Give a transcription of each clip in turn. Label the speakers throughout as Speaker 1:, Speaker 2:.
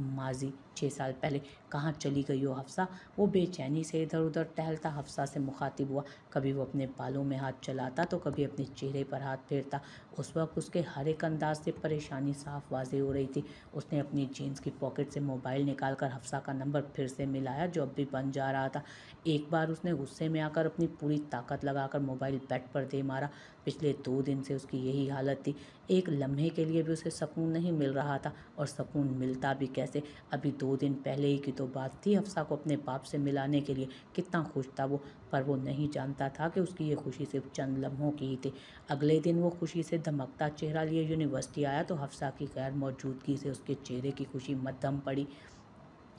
Speaker 1: माजी छः साल पहले कहाँ चली गई हो हफ्सा वो बेचैनी से इधर उधर टहलता हफ्सा से मुखातिब हुआ कभी वो अपने बालों में हाथ चलाता तो कभी अपने चेहरे पर हाथ फेरता उस वक्त उसके हर एक अंदाज से परेशानी साफ वाजे हो रही थी उसने अपनी जीन्स की पॉकेट से मोबाइल निकाल कर हफ्सा का नंबर फिर से मिलाया जो अब भी बन जा रहा था एक बार उसने गुस्से में आकर अपनी पूरी ताकत लगाकर मोबाइल बेड पर दे मारा पिछले दो दिन से उसकी यही हालत थी एक लम्हे के लिए भी उसे सुकून नहीं मिल रहा था और सुकून मिलता भी कैसे अभी दो दिन पहले ही की तो बात थी हफ्सा को अपने बाप से मिलाने के लिए कितना खुश था वो पर वो नहीं जानता था कि उसकी ये खुशी सिर्फ चंद लम्हों की ही थी अगले दिन वो खुशी से धमकता चेहरा लिए यूनिवर्सिटी आया तो हफ्सा की गैर मौजूदगी से उसके चेहरे की खुशी मध्यम पड़ी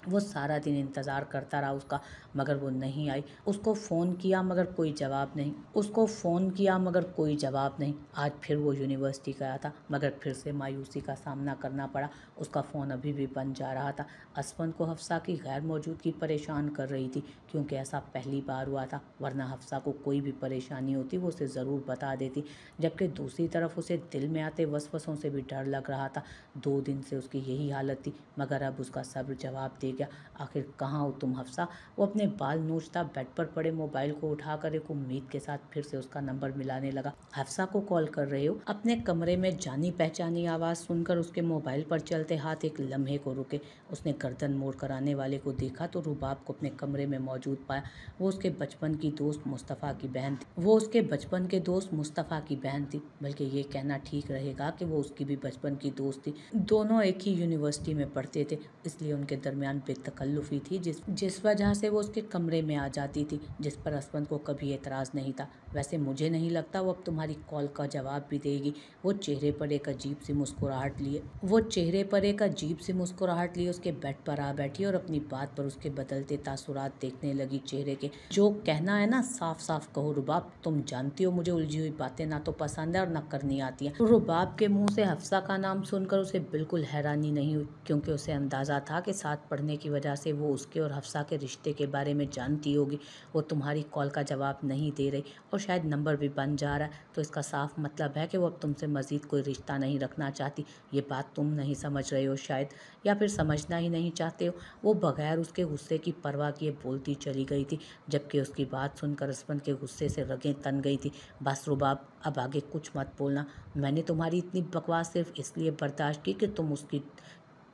Speaker 1: वो सारा दिन इंतज़ार करता रहा उसका मगर वो नहीं आई उसको फ़ोन किया मगर कोई जवाब नहीं उसको फ़ोन किया मगर कोई जवाब नहीं आज फिर वो यूनिवर्सिटी गया था मगर फिर से मायूसी का सामना करना पड़ा उसका फ़ोन अभी भी बंद जा रहा था असमन को हफ्सा की गैर मौजूदगी परेशान कर रही थी क्योंकि ऐसा पहली बार हुआ था वरना हफ्सा को कोई भी परेशानी होती वो उसे ज़रूर बता देती जबकि दूसरी तरफ उसे दिल में आते वसवसों से भी डर लग रहा था दो दिन से उसकी यही हालत थी मगर अब उसका सब्र जवाब दे दे गया आखिर कहाँ हो तुम हफ्सा वो अपने बाल नोचता बेड पर पड़े मोबाइल को उठाकर एक उम्मीद के साथ फिर से उसका नंबर मिलाने लगा हफ्सा को कॉल कर रहे हो अपने कमरे में जानी पहचानी आवाज़ सुनकर उसके मोबाइल पर चलते हाथ एक लम्हे को रुके उसने गर्दन मोड़ कर आने वाले को देखा तो रूबाब को अपने कमरे में मौजूद पाया वो उसके बचपन की दोस्त मुस्तफ़ा की बहन थी वो उसके बचपन के दोस्त मुस्तफ़ा की बहन थी बल्कि ये कहना ठीक रहेगा कि वो उसकी भी बचपन की दोस्त थी दोनों एक ही यूनिवर्सिटी में पढ़ते थे इसलिए उनके दरमियान असमान पे तकल्लुफी थी जिस जिस वजह से वो उसके कमरे में आ जाती थी जिस पर असवंत को कभी एतराज़ नहीं था वैसे मुझे नहीं लगता वो अब तुम्हारी कॉल का जवाब भी देगी वो चेहरे पर एक अजीब सी मुस्कुराहट लिए वो चेहरे पर एक अजीब सी मुस्कुराहट लिए उसके बेड पर आ बैठी और अपनी बात पर उसके बदलते तासुरात देखने लगी चेहरे के जो कहना है ना साफ साफ कहो रुबाब तुम जानती हो मुझे उलझी हुई बातें ना तो पसंद है और ना करनी आती है तो रुबाब के मुँह से हफ्सा का नाम सुनकर उसे बिल्कुल हैरानी नहीं हुई क्योंकि उसे अंदाज़ा था कि साथ पढ़ने की वजह से वो उसके और हफ्सा के रिश्ते के बारे में जानती होगी वो तुम्हारी कॉल का जवाब नहीं दे रही और और शायद नंबर भी बन जा रहा है तो इसका साफ मतलब है कि वो अब तुमसे मज़ीद कोई रिश्ता नहीं रखना चाहती ये बात तुम नहीं समझ रहे हो शायद या फिर समझना ही नहीं चाहते हो वो बगैर उसके गुस्से की परवाह किए बोलती चली गई थी जबकि उसकी बात सुनकर हस्बैंड के गुस्से से रगें तन गई थी बस रुबाब अब आगे कुछ मत बोलना मैंने तुम्हारी इतनी बकवास सिर्फ इसलिए बर्दाश्त की कि तुम उसकी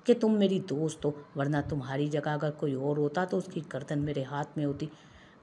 Speaker 1: कि तुम मेरी दोस्त हो वरना तुम्हारी जगह अगर कोई और होता तो उसकी गर्दन मेरे हाथ में होती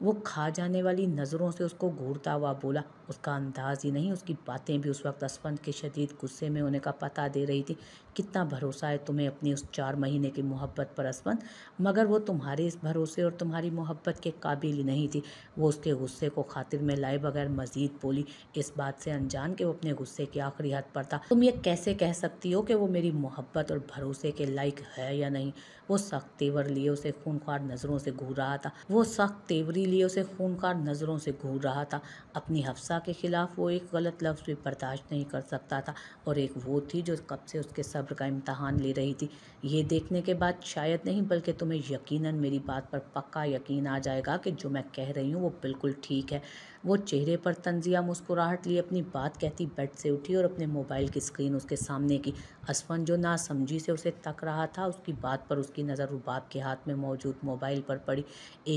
Speaker 1: वो खा जाने वाली नज़रों से उसको घूरता हुआ बोला उसका अंदाज ही नहीं उसकी बातें भी उस वक्त असफंद के शदीद गुस्से में होने का पता दे रही थी कितना भरोसा है तुम्हें अपनी उस चार महीने की मोहब्बत पर असमंद मगर वो तुम्हारे इस भरोसे और तुम्हारी मोहब्बत के काबिल ही नहीं थी वो उसके गुस्से को खातिर में लाए बगैर मजीद बोली इस बात से अनजान के वो अपने गुस्से की आखिरी हद पर था तुम ये कैसे कह सकती हो कि वो मेरी मोहब्बत और भरोसे के लायक है या नहीं वो सख्त तेवर लिए उसे खूनखार नज़रों से घूर रहा था वो सख्त तेवरी लिए उसे खूनखार नज़रों से घूर रहा था अपनी हफ्सा के खिलाफ वो एक गलत लफ्ज़ भी बर्दाश्त नहीं कर सकता था और एक वो थी जो कब से उसके सब सब्र का इम्तहान ले रही थी ये देखने के बाद शायद नहीं बल्कि तुम्हें यकीनन मेरी बात पर पक्का यकीन आ जाएगा कि जो मैं कह रही हूँ वो बिल्कुल ठीक है वो चेहरे पर तंजिया मुस्कुराहट लिए अपनी बात कहती बेड से उठी और अपने मोबाइल की स्क्रीन उसके सामने की असफन जो नासमझी से उसे तक रहा था उसकी बात पर उसकी नज़र रुबाब के हाथ में मौजूद मोबाइल पर पड़ी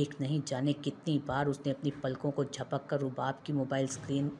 Speaker 1: एक नहीं जाने कितनी बार उसने अपनी पलकों को झपक कर रुबाब की मोबाइल स्क्रीन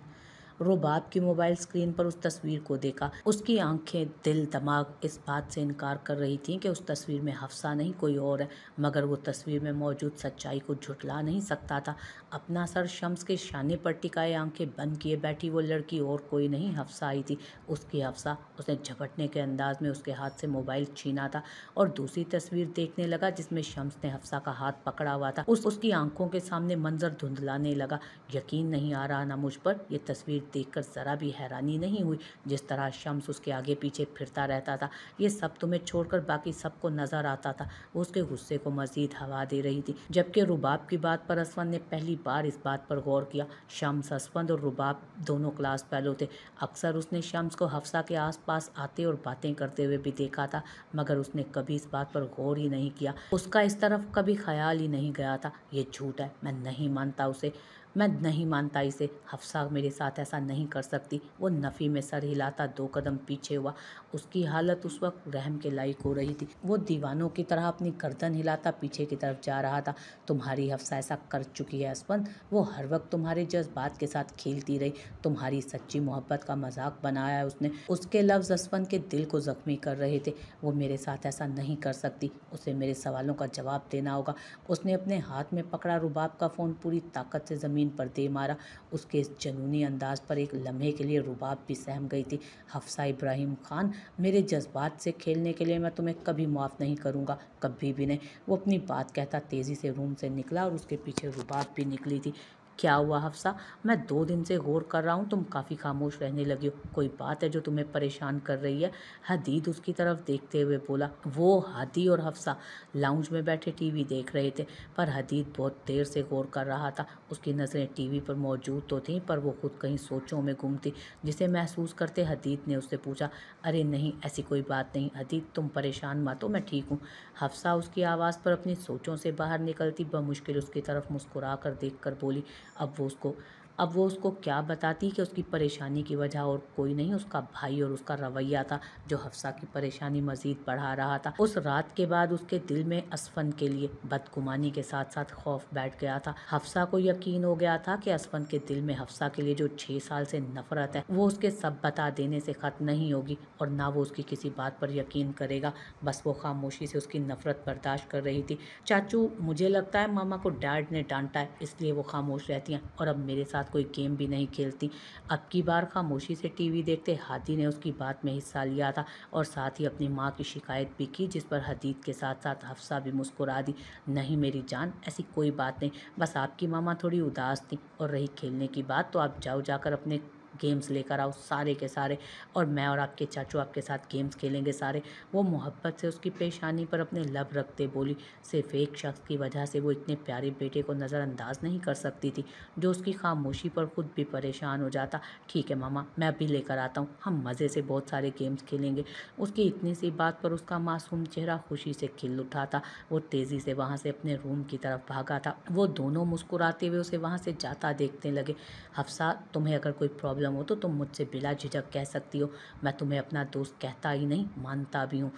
Speaker 1: बाप की मोबाइल स्क्रीन पर उस तस्वीर को देखा उसकी आंखें दिल दिमाग इस बात से इनकार कर रही थी कि उस तस्वीर में हफ्सा नहीं कोई और है मगर वो तस्वीर में मौजूद सच्चाई को झुटला नहीं सकता था अपना सर शम्स के शाने पर टिकाए आंखें बंद किए बैठी वो लड़की और कोई नहीं हफ्सा आई थी उसकी हफ्सा उसने झपटने के अंदाज में उसके हाथ से मोबाइल छीना था और दूसरी तस्वीर देखने लगा जिसमें शम्स ने हफ्सा का हाथ पकड़ा हुआ था उस उसकी आंखों के सामने मंजर धुंधलाने लगा यकीन नहीं आ रहा ना मुझ पर यह तस्वीर देखकर ज़रा भी हैरानी नहीं हुई जिस तरह शम्स उसके आगे पीछे फिरता रहता था ये सब तुम्हें छोड़कर बाकी सबको नज़र आता था उसके गुस्से को मजीद हवा दे रही थी जबकि रुबाब की बात पर असफंद ने पहली बार इस बात पर गौर किया शम्स असवंत और रुबाब दोनों क्लास पहलो थे अक्सर उसने शम्स को हफ्सा के पास आते और बातें करते हुए भी देखा था मगर उसने कभी इस बात पर गौर ही नहीं किया उसका इस तरफ कभी ख्याल ही नहीं गया था ये झूठ है मैं नहीं मानता उसे मैं नहीं मानता इसे हफ्सा मेरे साथ ऐसा नहीं कर सकती वो नफ़ी में सर हिलाता दो कदम पीछे हुआ उसकी हालत उस वक्त रहम के लायक हो रही थी वो दीवानों की तरह अपनी गर्दन हिलाता पीछे की तरफ जा रहा था तुम्हारी हफ्सा ऐसा कर चुकी है असपन वो हर वक्त तुम्हारे जज्बात के साथ खेलती रही तुम्हारी सच्ची मोहब्बत का मजाक बनाया है उसने उसके लफ्ज़ असपन के दिल को ज़ख्मी कर रहे थे वो मेरे साथ ऐसा नहीं कर सकती उसे मेरे सवालों का जवाब देना होगा उसने अपने हाथ में पकड़ा रुबाब का फ़ोन पूरी ताकत से ज़मीन ज़मीन पर दे मारा उसके जनूनी अंदाज पर एक लम्हे के लिए रुबाब भी सहम गई थी हफ्सा इब्राहिम खान मेरे जज्बात से खेलने के लिए मैं तुम्हें कभी माफ़ नहीं करूँगा कभी भी नहीं वो अपनी बात कहता तेज़ी से रूम से निकला और उसके पीछे रुबाब भी निकली थी क्या हुआ हफ्सा मैं दो दिन से गौर कर रहा हूँ तुम काफ़ी खामोश रहने लगी हो कोई बात है जो तुम्हें परेशान कर रही है हदीद उसकी तरफ देखते हुए बोला वो हदी और हफ्सा लाउंज में बैठे टीवी देख रहे थे पर हदीद बहुत देर से गौर कर रहा था उसकी नज़रें टीवी पर मौजूद तो थीं पर वो खुद कहीं सोचों में गुम थी जिसे महसूस करते हदीद ने उससे पूछा अरे नहीं ऐसी कोई बात नहीं हदीद तुम परेशान मत हो मैं ठीक हूँ हफ्सा उसकी आवाज़ पर अपनी सोचों से बाहर निकलती बमुश्किल उसकी तरफ मुस्कुरा कर देख कर बोली अब वो उसको अब वो उसको क्या बताती कि उसकी परेशानी की वजह और कोई नहीं उसका भाई और उसका रवैया था जो हफ्सा की परेशानी मजीद बढ़ा रहा था उस रात के बाद उसके दिल में असफन के लिए बदगुमानी के साथ साथ खौफ बैठ गया था हफ्सा को यकीन हो गया था कि असफन के दिल में हफ्सा के लिए जो छः साल से नफरत है वो उसके सब बता देने से ख़त्म नहीं होगी और ना वो उसकी किसी बात पर यकीन करेगा बस वो खामोशी से उसकी नफरत बर्दाश्त कर रही थी चाचू मुझे लगता है मामा को डैड ने डांटा है इसलिए वो खामोश रहती हैं और अब मेरे साथ साथ कोई गेम भी नहीं खेलती अब की बार खामोशी से टीवी देखते हादी ने उसकी बात में हिस्सा लिया था और साथ ही अपनी माँ की शिकायत भी की जिस पर हदीद के साथ साथ हफ्सा भी मुस्कुरा दी नहीं मेरी जान ऐसी कोई बात नहीं बस आपकी मामा थोड़ी उदास थी और रही खेलने की बात तो आप जाओ जाकर अपने गेम्स लेकर आओ सारे के सारे और मैं और आपके चाचू आपके साथ गेम्स खेलेंगे सारे वो मोहब्बत से उसकी पेशानी पर अपने लब रखते बोली सिर्फ एक शख्स की वजह से वो इतने प्यारे बेटे को नज़रअंदाज नहीं कर सकती थी जो उसकी खामोशी पर खुद भी परेशान हो जाता ठीक है मामा मैं अभी लेकर आता हूँ हम मज़े से बहुत सारे गेम्स खेलेंगे उसकी इतनी सी बात पर उसका मासूम चेहरा खुशी से खिल उठा था वो तेज़ी से वहाँ से अपने रूम की तरफ भागा था वो दोनों मुस्कुराते हुए उसे वहाँ से जाता देखने लगे हफ्सा तुम्हें अगर कोई प्रॉब्लम प्रॉब्लम हो तो तुम मुझसे बिला झिझक कह सकती हो मैं तुम्हें अपना दोस्त कहता ही नहीं मानता भी हूँ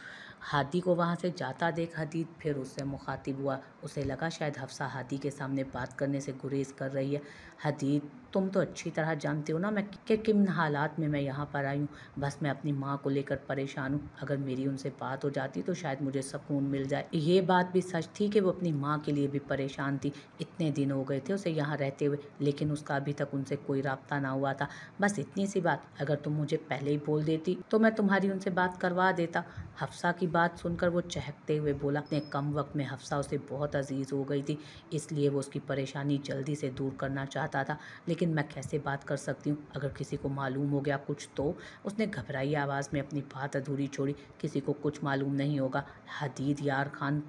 Speaker 1: हादी को वहाँ से जाता देख हदीद फिर उससे मुखातिब हुआ उसे लगा शायद हफ्सा हादी के सामने बात करने से गुरेज कर रही है हदीद तुम तो अच्छी तरह जानते हो ना मैं कि किन हालात में मैं यहाँ पर आई हूँ बस मैं अपनी माँ को लेकर परेशान हूँ अगर मेरी उनसे बात हो जाती तो शायद मुझे सुकून मिल जाए ये बात भी सच थी कि वो अपनी माँ के लिए भी परेशान थी इतने दिन हो गए थे उसे यहाँ रहते हुए लेकिन उसका अभी तक उनसे कोई रबता ना हुआ था बस इतनी सी बात अगर तुम मुझे पहले ही बोल देती तो मैं तुम्हारी उनसे बात करवा देता हफ्सा की बात सुनकर वो चहकते हुए बोला अपने कम वक्त में हफ्सा उसे बहुत अजीज़ हो गई थी इसलिए वो उसकी परेशानी जल्दी से दूर करना चाह आता था लेकिन मैं कैसे बात कर सकती हूँ अगर किसी को मालूम हो गया कुछ तो उसने घबराई आवाज़ में अपनी बात अधूरी छोड़ी किसी को कुछ मालूम नहीं होगा हदीद यार खान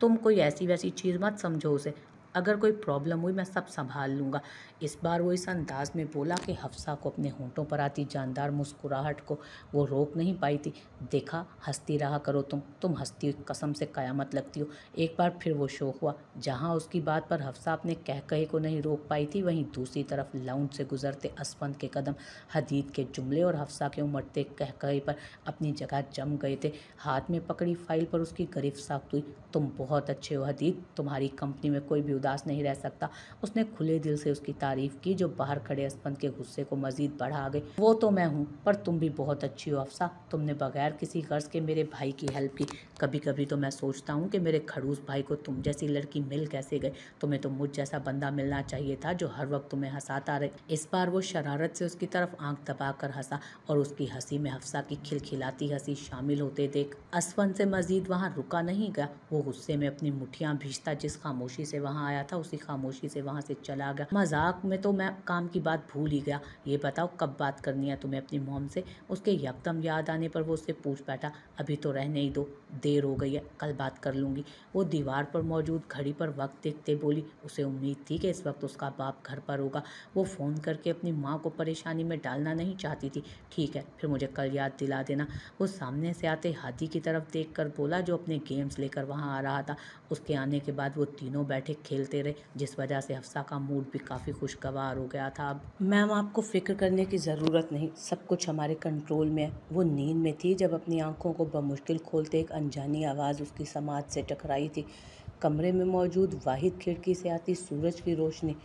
Speaker 1: तुम कोई ऐसी वैसी चीज़ मत समझो उसे अगर कोई प्रॉब्लम हुई मैं सब संभाल लूँगा इस बार वो इस अंदाज में बोला कि हफ्सा को अपने होंठों पर आती जानदार मुस्कुराहट को वो रोक नहीं पाई थी देखा हंसती रहा करो तुम तुम हंसती कसम से कयामत लगती हो एक बार फिर वो शो हुआ जहाँ उसकी बात पर हफ्सा अपने कह कहे को नहीं रोक पाई थी वहीं दूसरी तरफ लाउंड से गुजरते असवंत के कदम हदीद के जुमले और हफ्सा के उमड़ते कह कहे पर अपनी जगह जम गए थे हाथ में पकड़ी फाइल पर उसकी गरीब साख्त हुई तुम बहुत अच्छे हो हदीद तुम्हारी कंपनी में कोई भी उदास नहीं रह सकता उसने खुले दिल से उसकी तारीफ की जो बाहर खड़े असपंत के गुस्से को मजीद बढ़ा गई वो तो मैं हूँ पर तुम भी बहुत अच्छी हो अफसा तुमने बगैर किसी गर्ज के मेरे भाई की हेल्प की कभी कभी तो मैं सोचता हूँ कि मेरे खड़ूस भाई को तुम जैसी लड़की मिल कैसे गए तुम्हें तो मुझ जैसा बंदा मिलना चाहिए था जो हर वक्त तुम्हें हंसाता रहे इस बार वो शरारत से उसकी तरफ आंख दबाकर हंसा और उसकी हंसी में हफ्सा की खिलखिलाती हंसी शामिल होते देख असवन से मजीद वहाँ रुका नहीं गया वो गुस्से में अपनी मुठियाँ भीजता जिस खामोशी से वहाँ आया था उसी खामोशी से वहाँ से चला गया मजाक में तो मैं काम की बात भूल ही गया ये बताओ कब बात करनी है तुम्हें अपनी मोम से उसके यकदम याद आने पर वो उससे पूछ बैठा अभी तो रहने ही दो देर हो गई है कल बात कर लूँगी वो दीवार पर मौजूद घड़ी पर वक्त देखते बोली उसे उम्मीद थी कि इस वक्त उसका बाप घर पर होगा वो फ़ोन करके अपनी माँ को परेशानी में डालना नहीं चाहती थी ठीक है फिर मुझे कल याद दिला देना वो सामने से आते हाथी की तरफ देख कर बोला जो अपने गेम्स लेकर वहाँ आ रहा था उसके आने के बाद वो तीनों बैठे खेल खेलते रहे जिस वजह से हफ्सा का मूड भी काफ़ी खुशगवार हो गया था मैम आपको फ़िक्र करने की ज़रूरत नहीं सब कुछ हमारे कंट्रोल में है वो नींद में थी जब अपनी आंखों को बमुश्किल खोलते एक अनजानी आवाज़ उसकी समाज से टकराई थी कमरे में मौजूद वाहिद खिड़की से आती सूरज की रोशनी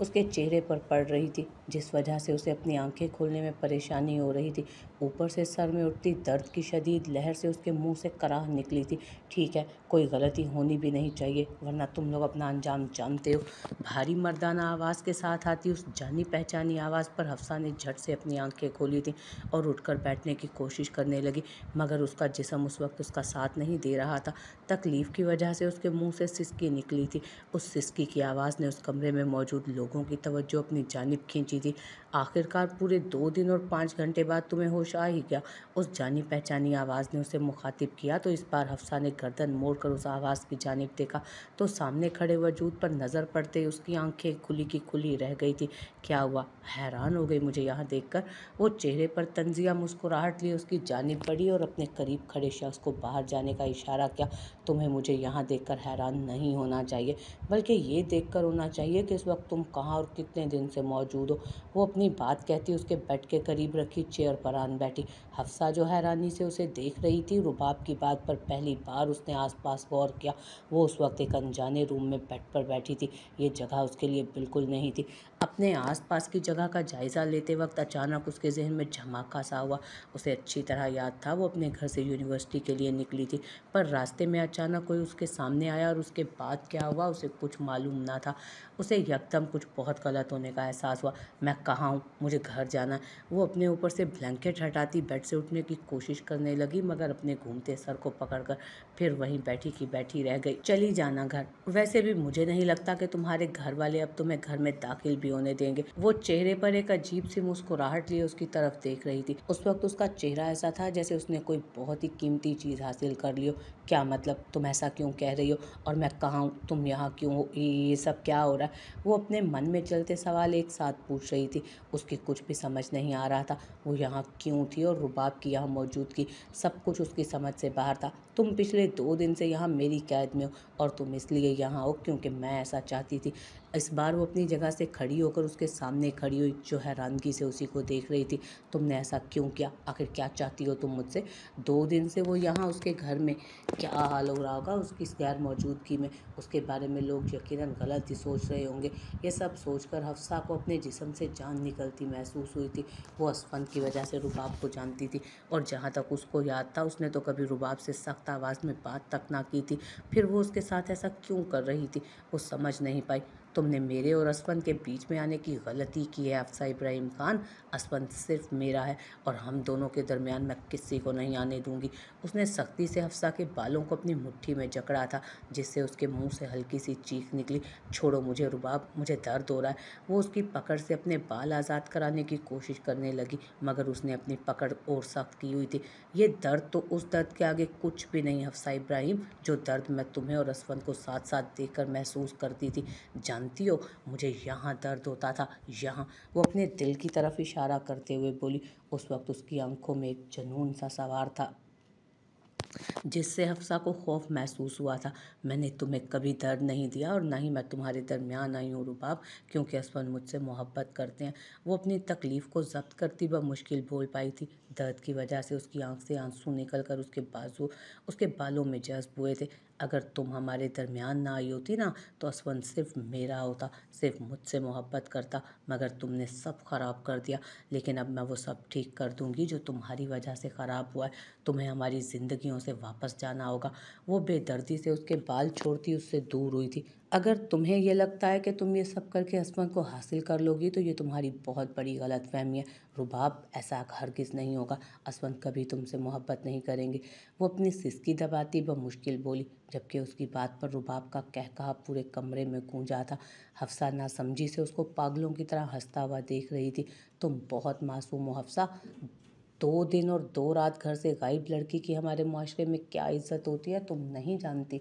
Speaker 1: उसके चेहरे पर पड़ रही थी जिस वजह से उसे अपनी आंखें खोलने में परेशानी हो रही थी ऊपर से सर में उठती दर्द की शदीद लहर से उसके मुंह से कराह निकली थी ठीक है कोई गलती होनी भी नहीं चाहिए वरना तुम लोग अपना अंजाम जानते हो भारी मर्दाना आवाज़ के साथ आती उस जानी पहचानी आवाज़ पर हफ्सा ने झट से अपनी आंखें खोली थी और उठकर बैठने की कोशिश करने लगी मगर उसका जिसम उस वक्त उसका साथ नहीं दे रहा था तकलीफ़ की वजह से उसके मुँह से सिसकी निकली थी उस सिसकी की आवाज़ ने उस कमरे में मौजूद लोगों की तवज्जो अपनी जानब खींची थी आखिरकार पूरे दो दिन और पाँच घंटे बाद तुम्हें होश होश ही गया उस जानी पहचानी आवाज़ ने उसे मुखातिब किया तो इस बार हफ्सा ने गर्दन मोड़ कर उस आवाज़ की जानब देखा तो सामने खड़े वजूद पर नज़र पड़ते उसकी आंखें खुली की खुली रह गई थी क्या हुआ हैरान हो गई मुझे यहाँ देख कर वो चेहरे पर तंजिया मुस्कुराहट लिए उसकी जानब पड़ी और अपने करीब खड़े शख्स को बाहर जाने का इशारा किया तुम्हें मुझे यहाँ देख हैरान नहीं होना चाहिए बल्कि ये देख होना चाहिए कि इस वक्त तुम कहाँ और कितने दिन से मौजूद हो वो अपनी बात कहती उसके बेड के करीब रखी चेयर पर आन बैठी हफ्सा जो हैरानी से उसे देख रही थी रुबाब की बात पर पहली बार उसने आसपास गौर किया वो उस वक्त एक अनजाने रूम में बेड पर बैठी थी ये जगह उसके लिए बिल्कुल नहीं थी अपने आसपास की जगह का जायज़ा लेते वक्त अचानक उसके जहन में झमाका सा हुआ उसे अच्छी तरह याद था वो अपने घर से यूनिवर्सिटी के लिए निकली थी पर रास्ते में अचानक कोई उसके सामने आया और उसके बाद क्या हुआ उसे कुछ मालूम ना था उसे यकदम कुछ बहुत गलत होने का एहसास हुआ मैं कहाँ हूँ मुझे घर जाना है वो अपने ऊपर से ब्लैंकेट हटाती बेड से उठने की कोशिश करने लगी मगर अपने घूमते सर को पकड़कर फिर वहीं बैठी की बैठी रह गई चली जाना घर वैसे भी मुझे नहीं लगता कि तुम्हारे घर वाले अब तुम्हें घर में दाखिल भी होने देंगे वो चेहरे पर एक अजीब सी मुस्कुराहट लिए उसकी तरफ देख रही थी उस वक्त उसका चेहरा ऐसा था जैसे उसने कोई बहुत ही कीमती चीज़ हासिल कर लियो क्या मतलब तुम ऐसा क्यों कह रही हो और मैं कहाँ हूँ तुम यहाँ क्यों हो ये सब क्या हो रहा है वो अपने मन में चलते सवाल एक साथ पूछ रही थी उसकी कुछ भी समझ नहीं आ रहा था वो यहाँ क्यों थी और रुबाब की यहाँ मौजूदगी सब कुछ उसकी समझ से बाहर था तुम पिछले दो दिन से यहाँ मेरी कैद में हो और तुम इसलिए यहाँ हो क्योंकि मैं ऐसा चाहती थी इस बार वो अपनी जगह से खड़ी होकर उसके सामने खड़ी हुई जो हैरानगी से उसी को देख रही थी तुमने ऐसा क्यों किया आखिर क्या चाहती हो तुम मुझसे दो दिन से वो यहाँ उसके घर में क्या हाल हो रहा होगा उसकी गैर मौजूदगी में उसके बारे में लोग यकीन गलत ही सोच रहे होंगे ये सब सोचकर हफ्सा को अपने जिसम से जान निकलती महसूस हुई थी वो असफन की वजह से रुबाब को जानती थी और जहाँ तक उसको याद था उसने तो कभी रुबाब से सख्त आवाज़ में बात तक ना की थी फिर वो उसके साथ ऐसा क्यों कर रही थी वो समझ नहीं पाई तुमने मेरे और असपंत के बीच में आने की गलती की है अफसा इब्राहिम खान असवंत सिर्फ मेरा है और हम दोनों के दरमियान मैं किसी को नहीं आने दूंगी उसने सख्ती से अफसा के बालों को अपनी मुट्ठी में जकड़ा था जिससे उसके मुंह से हल्की सी चीख निकली छोड़ो मुझे रुबाब मुझे दर्द हो रहा है वो उसकी पकड़ से अपने बाल आज़ाद कराने की कोशिश करने लगी मगर उसने अपनी पकड़ और सख्त की हुई थी ये दर्द तो उस दर्द के आगे कुछ भी नहीं अफसा इब्राहिम जो दर्द मैं तुम्हें और असवंत को साथ साथ देख महसूस करती थी जान जानती हो मुझे यहाँ दर्द होता था यहाँ वो अपने दिल की तरफ इशारा करते हुए बोली उस वक्त उसकी आंखों में एक जुनून सा सवार था जिससे हफ्सा को खौफ महसूस हुआ था मैंने तुम्हें कभी दर्द नहीं दिया और ना ही मैं तुम्हारे दरमियान आई हूँ रुबाब क्योंकि असफन मुझसे मोहब्बत करते हैं वो अपनी तकलीफ़ को जब्त करती व मुश्किल बोल पाई थी दर्द की वजह से उसकी आंख से आंसू निकल कर उसके बाजू उसके बालों में जज्ब हुए थे अगर तुम हमारे दरमियान ना आई होती ना तो असवन सिर्फ मेरा होता सिर्फ मुझसे मोहब्बत करता मगर तुमने सब ख़राब कर दिया लेकिन अब मैं वो सब ठीक कर दूँगी जो तुम्हारी वजह से ख़राब हुआ है तुम्हें हमारी ज़िंदगियों से वापस जाना होगा वो बेदर्दी से उसके बाल छोड़ती उससे दूर हुई थी अगर तुम्हें यह लगता है कि तुम ये सब करके असमत को हासिल कर लोगी तो ये तुम्हारी बहुत बड़ी गलत फहमी है रुबाब ऐसा किस नहीं होगा असमत कभी तुमसे मोहब्बत नहीं करेंगे वो अपनी सिसकी दबाती व मुश्किल बोली जबकि उसकी बात पर रुबाब का कहा पूरे कमरे में गूंजा था हफ्सा ना समझी से उसको पागलों की तरह हंसता हुआ देख रही थी तुम बहुत मासूम हो हफ्सा दो दिन और दो रात घर से गायब लड़की की हमारे माशरे में क्या इज्जत होती है तुम नहीं जानती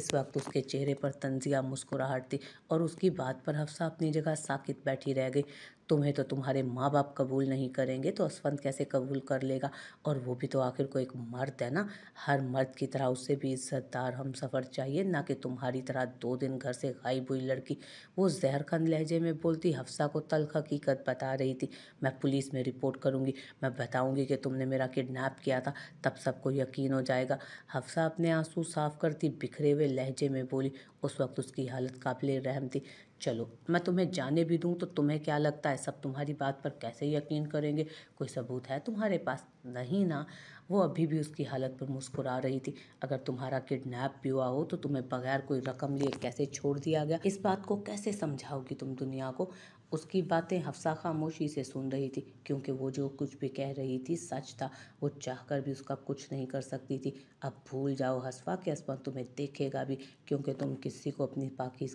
Speaker 1: इस वक्त उसके चेहरे पर तंजिया मुस्कुराहट थी और उसकी बात पर हफ्सा अपनी जगह साकित बैठी रह गई तुम्हें तो तुम्हारे माँ बाप कबूल नहीं करेंगे तो असवंत कैसे कबूल कर लेगा और वो भी तो आखिर को एक मर्द है ना हर मर्द की तरह उससे भी इज्जतदार हम सफ़र चाहिए ना कि तुम्हारी तरह दो दिन घर से गायब हुई लड़की वो जहरखंद लहजे में बोलती हफ्सा को तलख हकीकत बता रही थी मैं पुलिस में रिपोर्ट करूँगी मैं बताऊँगी बताओगी कि तुमने मेरा किडनैप किया था तब सबको यकीन हो जाएगा हफ्सा अपने आंसू साफ करती बिखरे हुए लहजे में बोली उस वक्त उसकी हालत काबिल रहम थी चलो मैं तुम्हें जाने भी दूँ तो तुम्हें क्या लगता है सब तुम्हारी बात पर कैसे यकीन करेंगे कोई सबूत है तुम्हारे पास नहीं ना वो अभी भी उसकी हालत पर मुस्कुरा रही थी अगर तुम्हारा किडनैप भी हुआ हो तो तुम्हें बगैर कोई रकम लिए कैसे छोड़ दिया गया इस बात को कैसे समझाओगी तुम दुनिया को उसकी बातें हफ्सा खामोशी से सुन रही थी क्योंकि वो जो कुछ भी कह रही थी सच था वो चाहकर भी उसका कुछ नहीं कर सकती थी अब भूल जाओ हसवा के हसबन तुम्हें देखेगा भी क्योंकि तुम किसी को अपनी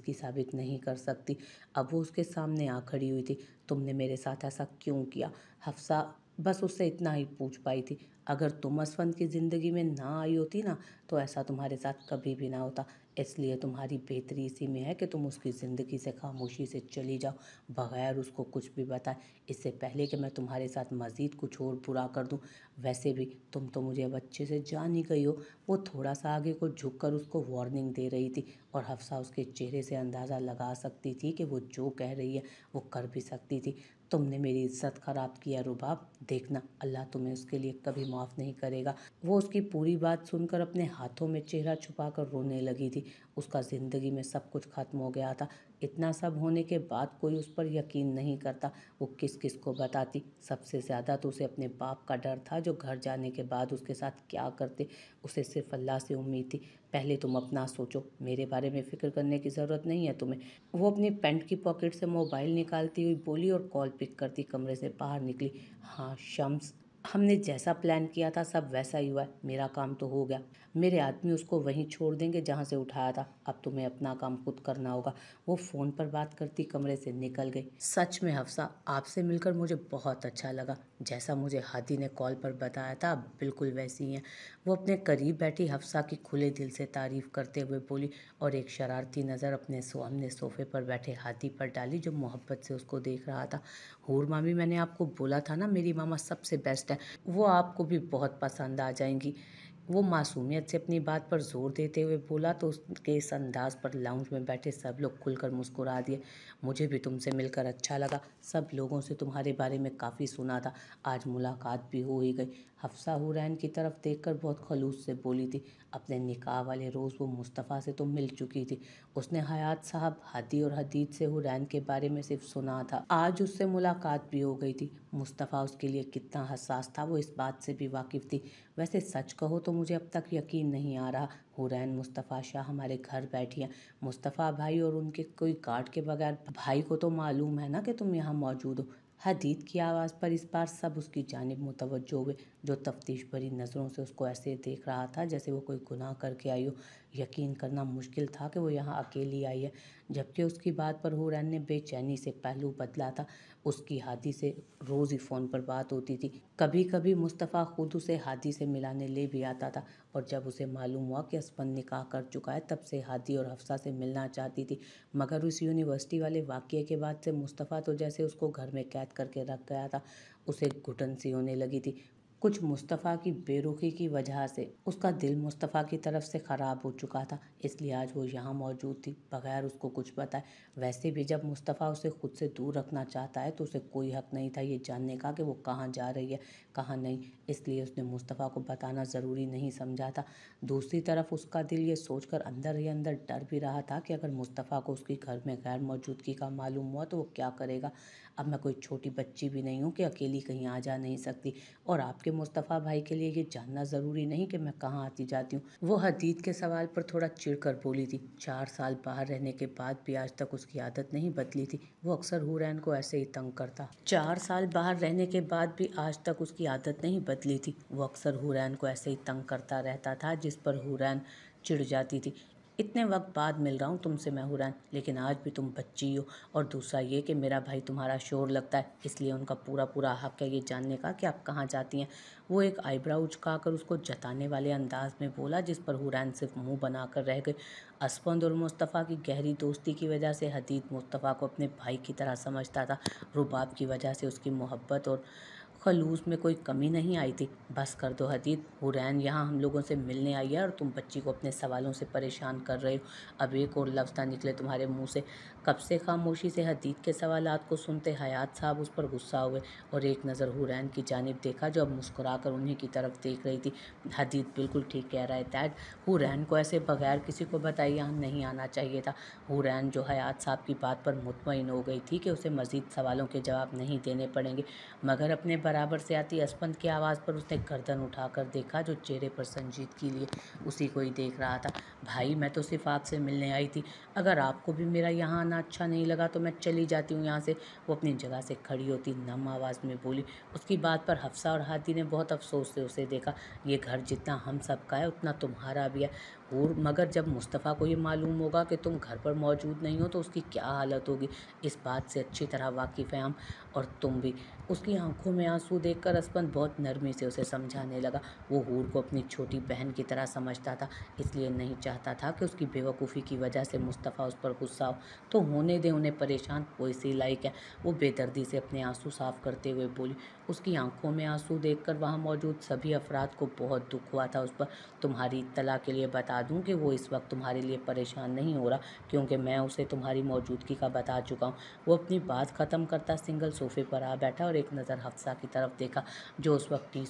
Speaker 1: की साबित नहीं कर सकती अब वो उसके सामने आ खड़ी हुई थी तुमने मेरे साथ ऐसा क्यों किया हफ्सा बस उससे इतना ही पूछ पाई थी अगर तुम असवंत की ज़िंदगी में ना आई होती ना तो ऐसा तुम्हारे साथ कभी भी ना होता इसलिए तुम्हारी बेहतरी इसी में है कि तुम उसकी ज़िंदगी से खामोशी से चली जाओ बग़ैर उसको कुछ भी बताए इससे पहले कि मैं तुम्हारे साथ मज़ीद कुछ और बुरा कर दूँ वैसे भी तुम तो मुझे अब अच्छे से जान ही गई हो वो थोड़ा सा आगे को झुक कर उसको वार्निंग दे रही थी और हफ्सा उसके चेहरे से अंदाज़ा लगा सकती थी कि वो जो कह रही है वो कर भी सकती थी तुमने मेरी इज्जत ख़राब किया रुबाब देखना अल्लाह तुम्हें उसके लिए कभी माफ़ नहीं करेगा वो उसकी पूरी बात सुनकर अपने हाथों में चेहरा छुपाकर रोने लगी थी उसका ज़िंदगी में सब कुछ ख़त्म हो गया था इतना सब होने के बाद कोई उस पर यकीन नहीं करता वो किस किस को बताती सबसे ज़्यादा तो उसे अपने बाप का डर था जो घर जाने के बाद उसके साथ क्या करते उसे सिर्फ अल्लाह से उम्मीद थी पहले तुम अपना सोचो मेरे बारे में फ़िक्र करने की ज़रूरत नहीं है तुम्हें वो अपनी पेंट की पॉकेट से मोबाइल निकालती हुई बोली और कॉल पिक करती कमरे से बाहर निकली हाँ शम्स हमने जैसा प्लान किया था सब वैसा ही हुआ है मेरा काम तो हो गया मेरे आदमी उसको वहीं छोड़ देंगे जहाँ से उठाया था अब तुम्हें अपना काम खुद करना होगा वो फ़ोन पर बात करती कमरे से निकल गई सच में हफ्सा आपसे मिलकर मुझे बहुत अच्छा लगा जैसा मुझे हादी ने कॉल पर बताया था बिल्कुल वैसी ही हैं वो अपने करीब बैठी हफ्सा की खुले दिल से तारीफ़ करते हुए बोली और एक शरारती नज़र अपने सामने सोफे पर बैठे हाथी पर डाली जो मोहब्बत से उसको देख रहा था और मामी मैंने आपको बोला था ना मेरी मामा सबसे बेस्ट है वो आपको भी बहुत पसंद आ जाएंगी वो मासूमियत से अपनी बात पर जोर देते हुए बोला तो उसके इस अंदाज पर लाउंज में बैठे सब लोग खुलकर मुस्कुरा दिए मुझे भी तुमसे मिलकर अच्छा लगा सब लोगों से तुम्हारे बारे में काफ़ी सुना था आज मुलाकात भी हो ही गई हफ्सा हुरैन की तरफ देखकर बहुत खलूस से बोली थी अपने निकाह वाले रोज़ वो मुस्तफ़ा से तो मिल चुकी थी उसने हयात साहब हदी और हदीत से हुरैन के बारे में सिर्फ सुना था आज उससे मुलाकात भी हो गई थी मुस्तफ़ा उसके लिए कितना हसास था वो इस बात से भी वाकिफ़ थी वैसे सच कहो तो मुझे अब तक यकीन नहीं आ रहा हुरैन मुस्तफ़ा शाह हमारे घर बैठी हैं मुस्तफ़ा भाई और उनके कोई गार्ड के बगैर भाई को तो मालूम है ना कि तुम यहाँ मौजूद हो हदीद की आवाज़ पर इस बार सब उसकी जानब मुतवजो हुए जो तफ्तीश भरी नज़रों से उसको ऐसे देख रहा था जैसे वो कोई गुनाह करके आई हो यकीन करना मुश्किल था कि वो यहाँ अकेली आई है जबकि उसकी बात पर हुरैन ने बेचैनी से पहलू बदला था उसकी हादी से रोज़ ही फ़ोन पर बात होती थी कभी कभी मुस्तफ़ा खुद उसे हादी से मिलाने ले भी आता था और जब उसे मालूम हुआ कि हसबंद निकाह कर चुका है तब से हादी और हफ्सा से मिलना चाहती थी मगर उस यूनिवर्सिटी वाले वाक़े के बाद से मुस्तफ़ा तो जैसे उसको घर में कैद करके रख गया था उसे घुटन सी होने लगी थी कुछ मुस्तफ़ा की बेरुखी की वजह से उसका दिल मुस्तफ़ा की तरफ से ख़राब हो चुका था इसलिए आज वो यहाँ मौजूद थी बगैर उसको कुछ बताए वैसे भी जब मुस्तफ़ा उसे खुद से दूर रखना चाहता है तो उसे कोई हक नहीं था ये जानने का कि वो कहाँ जा रही है कहा नहीं इसलिए उसने मुस्तफ़ा को बताना ज़रूरी नहीं समझा था दूसरी तरफ उसका दिल ये सोचकर अंदर ही अंदर डर भी रहा था कि अगर मुस्तफ़ा को उसके घर में गैर मौजूदगी का मालूम हुआ तो वो क्या करेगा अब मैं कोई छोटी बच्ची भी नहीं हूँ कि अकेली कहीं आ जा नहीं सकती और आपके मुस्तफ़ा भाई के लिए ये जानना ज़रूरी नहीं कि मैं कहाँ आती जाती हूँ वो हदीद के सवाल पर थोड़ा चिड़ कर बोली थी चार साल बाहर रहने के बाद भी आज तक उसकी आदत नहीं बदली थी वो अक्सर हुरैन को ऐसे ही तंग करता चार साल बाहर रहने के बाद भी आज तक उसकी आदत नहीं बदली थी वो अक्सर हुरैन को ऐसे ही तंग करता रहता था जिस पर हुरैन चिढ़ जाती थी इतने वक्त बाद मिल रहा हूँ तुमसे मैं हुरैन लेकिन आज भी तुम बच्ची हो और दूसरा ये कि मेरा भाई तुम्हारा शोर लगता है इसलिए उनका पूरा पूरा हक है ये जानने का कि आप कहाँ जाती हैं वो एक आईब्राउ उचकाकर उसको जताने वाले अंदाज में बोला जिस पर हुरैन सिर्फ मुंह बनाकर रह गए असपंद और मुस्तफ़ा की गहरी दोस्ती की वजह से हदीद मुस्तफ़ा को अपने भाई की तरह समझता था रुबाब की वजह से उसकी मोहब्बत और खलूस में कोई कमी नहीं आई थी बस कर दो हदीद हुरैन यहाँ हम लोगों से मिलने आई है और तुम बच्ची को अपने सवालों से परेशान कर रहे हो अब एक और लफ्ज़ निकले तुम्हारे मुंह से कब से खामोशी से हदीद के सवाल को सुनते हयात साहब उस पर गुस्सा हुए और एक नज़र हुरैन की जानब देखा जो अब मुस्कुरा कर उन्हीं की तरफ देख रही थी हदीद बिल्कुल ठीक कह रहा है डैड हुरैन को ऐसे बगैर किसी को बताए यहाँ नहीं आना चाहिए था हुरैन जो हयात साहब की बात पर मुतमिन हो गई थी कि उसे मज़ीद सवालों के जवाब नहीं देने पड़ेंगे मगर अपने बराबर से आती असपंत की आवाज़ पर उसने गर्दन उठाकर देखा जो चेहरे पर के लिए उसी को ही देख रहा था भाई मैं तो सिर्फ आपसे मिलने आई थी अगर आपको भी मेरा यहाँ आना अच्छा नहीं लगा तो मैं चली जाती हूँ यहाँ से वो अपनी जगह से खड़ी होती नम आवाज़ में बोली उसकी बात पर हफ्सा और हाथी ने बहुत अफसोस से उसे देखा ये घर जितना हम का है उतना तुम्हारा भी है और मगर जब मुस्तफ़ा को ये मालूम होगा कि तुम घर पर मौजूद नहीं हो तो उसकी क्या हालत होगी इस बात से अच्छी तरह वाकिफ़ है हम और तुम भी उसकी आंखों में आंसू देखकर असपन बहुत नरमी से उसे समझाने लगा वो हूर को अपनी छोटी बहन की तरह समझता था इसलिए नहीं चाहता था कि उसकी बेवकूफ़ी की वजह से मुस्तफ़ा उस पर गुस्सा हो तो होने दें उन्हें परेशान वो इसी लाइक है वो बेदर्दी से अपने आंसू साफ करते हुए बोली उसकी आंखों में आंसू देखकर वहाँ मौजूद सभी अफराद को बहुत दुख हुआ था उस पर तुम्हारी इतला के लिए बता बता दूं कि वो इस वक्त तुम्हारे लिए परेशान नहीं हो रहा क्योंकि मैं उसे तुम्हारी मौजूदगी का बता चुका हूँ वो अपनी बात ख़त्म करता सिंगल सोफे पर आ बैठा और एक नज़र हफ्सा की तरफ देखा जो उस वक्त टी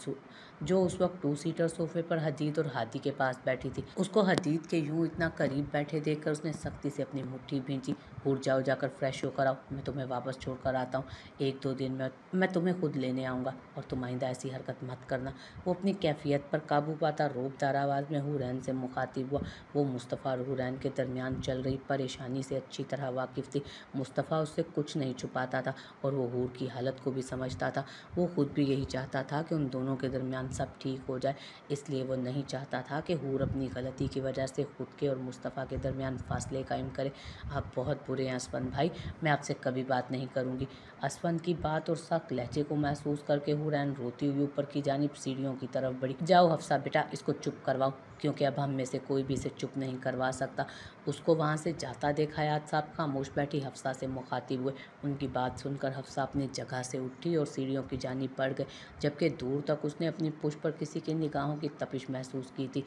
Speaker 1: जो उस वक्त टू सीटर सोफे पर हदीद और हादी के पास बैठी थी उसको हदीद के यूं इतना करीब बैठे देखकर उसने सख्ती से अपनी मुट्ठी भींची उठ जाओ जाकर फ्रेश होकर आओ मैं तुम्हें वापस छोड़ कर आता हूँ एक दो दिन में मैं तुम्हें खुद लेने आऊँगा और तुम आइंदा ऐसी हरकत मत करना वो अपनी कैफियत पर काबू पाता रोबदार आवाज़ में हुरैन से मुखातिब हुआ वो मुस्तफ़ा और हुरैन के दरमियान चल रही परेशानी से अच्छी तरह वाकिफ थी मुस्तफ़ा उससे कुछ नहीं छुपाता था और वह हूर की हालत को भी समझता था वो खुद भी यही चाहता था कि उन दोनों के दरमियान इंसान सब ठीक हो जाए इसलिए वो नहीं चाहता था कि हूर अपनी गलती की वजह से खुद के और मुस्तफ़ा के दरमियान फासले कायम करे आप बहुत बुरे हैं असवंत भाई मैं आपसे कभी बात नहीं करूँगी असवंत की बात और सख्त लहजे को महसूस करके हुरैन रोती हुई ऊपर की जानब सीढ़ियों की तरफ बढ़ी जाओ हफ्सा बेटा इसको चुप करवाओ क्योंकि अब हम में से कोई भी इसे चुप नहीं करवा सकता उसको वहाँ से जाता देखा याद साहब खामोश बैठी हफ्सा से मुखातिब हुए उनकी बात सुनकर हफ्सा अपनी जगह से उठी और सीढ़ियों की जानी पड़ गई जबकि दूर तक उसने अपनी पुष्ट पर किसी की निगाहों की तपिश महसूस की थी